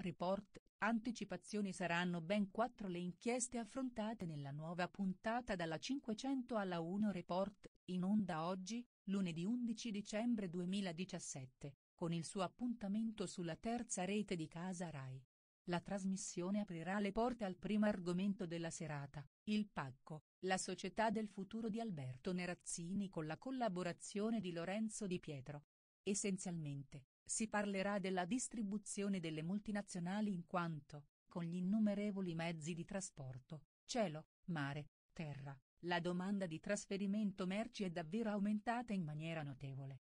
Report, anticipazioni saranno ben quattro le inchieste affrontate nella nuova puntata dalla 500 alla 1 Report, in onda oggi, lunedì 11 dicembre 2017, con il suo appuntamento sulla terza rete di Casa Rai. La trasmissione aprirà le porte al primo argomento della serata, il pacco, la società del futuro di Alberto Nerazzini con la collaborazione di Lorenzo Di Pietro. Essenzialmente, si parlerà della distribuzione delle multinazionali in quanto, con gli innumerevoli mezzi di trasporto, cielo, mare, terra, la domanda di trasferimento merci è davvero aumentata in maniera notevole.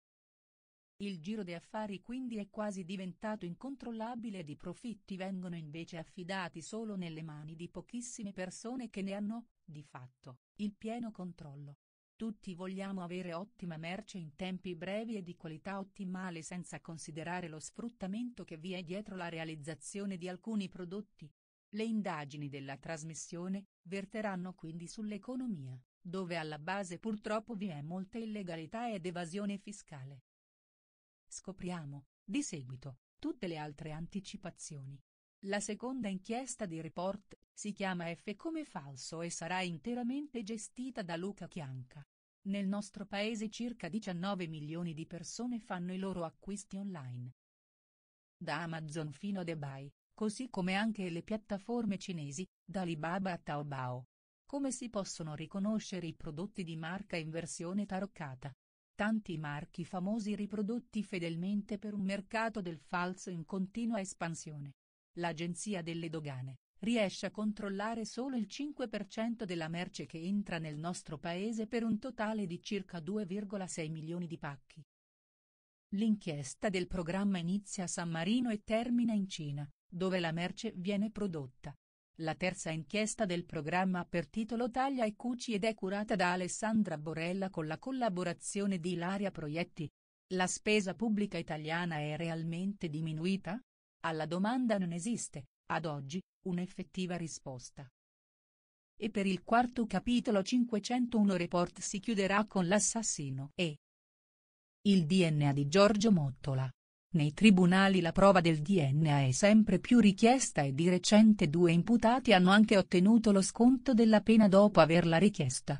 Il giro di affari quindi è quasi diventato incontrollabile ed i profitti vengono invece affidati solo nelle mani di pochissime persone che ne hanno, di fatto, il pieno controllo. Tutti vogliamo avere ottima merce in tempi brevi e di qualità ottimale senza considerare lo sfruttamento che vi è dietro la realizzazione di alcuni prodotti. Le indagini della trasmissione verteranno quindi sull'economia, dove alla base purtroppo vi è molta illegalità ed evasione fiscale. Scopriamo, di seguito, tutte le altre anticipazioni, la seconda inchiesta di Report, si chiama F come falso e sarà interamente gestita da Luca Chianca. Nel nostro paese circa 19 milioni di persone fanno i loro acquisti online. Da Amazon fino a eBay, così come anche le piattaforme cinesi, da Alibaba a Taobao. Come si possono riconoscere i prodotti di marca in versione taroccata? Tanti marchi famosi riprodotti fedelmente per un mercato del falso in continua espansione. L'Agenzia delle Dogane riesce a controllare solo il 5% della merce che entra nel nostro paese per un totale di circa 2,6 milioni di pacchi. L'inchiesta del programma inizia a San Marino e termina in Cina, dove la merce viene prodotta. La terza inchiesta del programma ha per titolo Taglia e Cuci ed è curata da Alessandra Borella con la collaborazione di Ilaria Proietti. La spesa pubblica italiana è realmente diminuita? alla domanda non esiste, ad oggi, un'effettiva risposta. E per il quarto capitolo 501 Report si chiuderà con l'assassino e il DNA di Giorgio Mottola. Nei tribunali la prova del DNA è sempre più richiesta e di recente due imputati hanno anche ottenuto lo sconto della pena dopo averla richiesta.